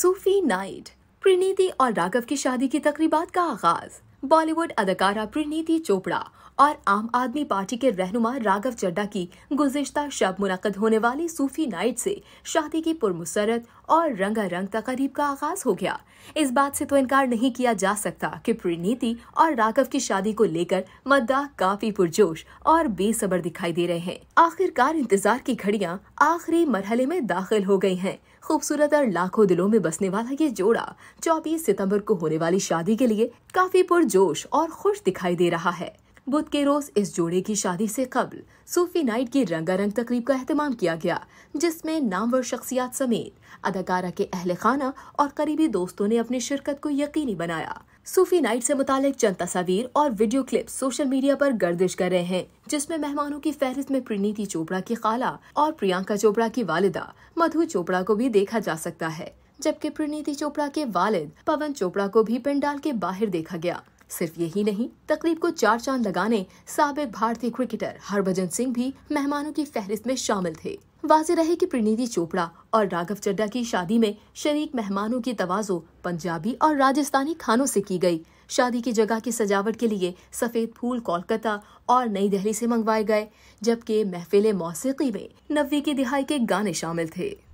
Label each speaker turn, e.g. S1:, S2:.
S1: सूफी night प्रीनीति और राघव की शादी की तकरीबात का आगाज बॉलीवुड अदाकारा प्रणीति चोपड़ा और आम आदमी पार्टी के रहनुमा राघव चड्डा की गुजश्ता शब मुनद होने वाली सूफी नाइट से शादी की पुरमसरत और रंगारंग तकरीब का आगाज हो गया इस बात से तो इनकार नहीं किया जा सकता कि प्रीनीति और राघव की शादी को लेकर मद्दा काफी पुरजोश और बेसबर दिखाई दे रहे हैं आखिरकार इंतजार की घड़ियां आखिरी मरहले में दाखिल हो गई हैं खूबसूरत और लाखों दिलों में बसने वाला ये जोड़ा चौबीस सितम्बर को होने वाली शादी के लिए काफी पुरजोश और खुश दिखाई दे रहा है बुध के रोज इस जोड़े की शादी से कबल सूफी नाइट की रंगारंग तकरीब का अहतमाम किया गया जिसमें नामवर शख्सियात समेत अदाकारा के अहल खाना और करीबी दोस्तों ने अपनी शिरकत को यकीनी बनाया सूफी नाइट से मुतालिक चंद तस्वीर और वीडियो क्लिप सोशल मीडिया पर गर्दिश कर रहे हैं जिसमें मेहमानों की फहरिस्त में प्रीनीति चोपड़ा की खाला और प्रियंका चोपड़ा की वालिदा मधु चोपड़ा को भी देखा जा सकता है जबकि प्रीनीति चोपड़ा के वालिद पवन चोपड़ा को भी पंडाल के बाहर देखा गया सिर्फ यही नहीं तकरीब को चार चांद लगाने सबक भारतीय क्रिकेटर हरभजन सिंह भी मेहमानों की फहरिस्त में शामिल थे वाजे रहे कि प्रणीति चोपड़ा और राघव चड्डा की शादी में शरीक मेहमानों की तवाजो पंजाबी और राजस्थानी खानों से की गई शादी की जगह की सजावट के लिए सफेद फूल कोलकाता और नई दिल्ली से मंगवाए गए जबकि महफिल मौसीकी में नब्बे की दिहाई के गाने शामिल थे